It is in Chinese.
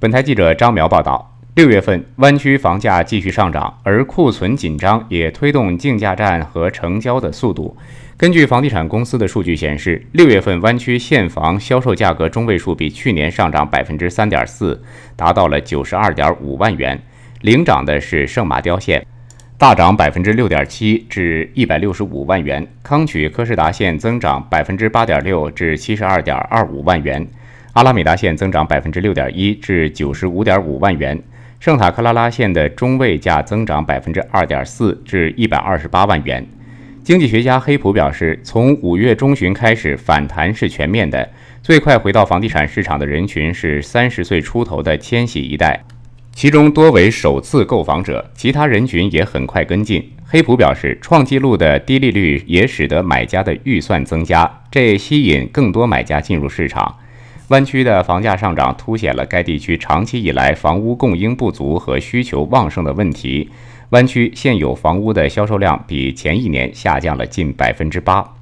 本台记者张苗报道，六月份湾区房价继续上涨，而库存紧张也推动竞价战和成交的速度。根据房地产公司的数据显示，六月份湾区现房销售价格中位数比去年上涨百分之三点四，达到了九十二点五万元。领涨的是圣马雕线，大涨百分之六点七至一百六十五万元；康曲科士达线增长百分之八点六至七十二点二五万元。阿拉米达线增长百分之六点一至九十五点五万元，圣塔克拉拉线的中位价增长百分之二点四至一百二十八万元。经济学家黑普表示，从五月中旬开始反弹是全面的，最快回到房地产市场的人群是三十岁出头的千禧一代，其中多为首次购房者，其他人群也很快跟进。黑普表示，创纪录的低利率也使得买家的预算增加，这吸引更多买家进入市场。湾区的房价上涨凸显了该地区长期以来房屋供应不足和需求旺盛的问题。湾区现有房屋的销售量比前一年下降了近百分之八。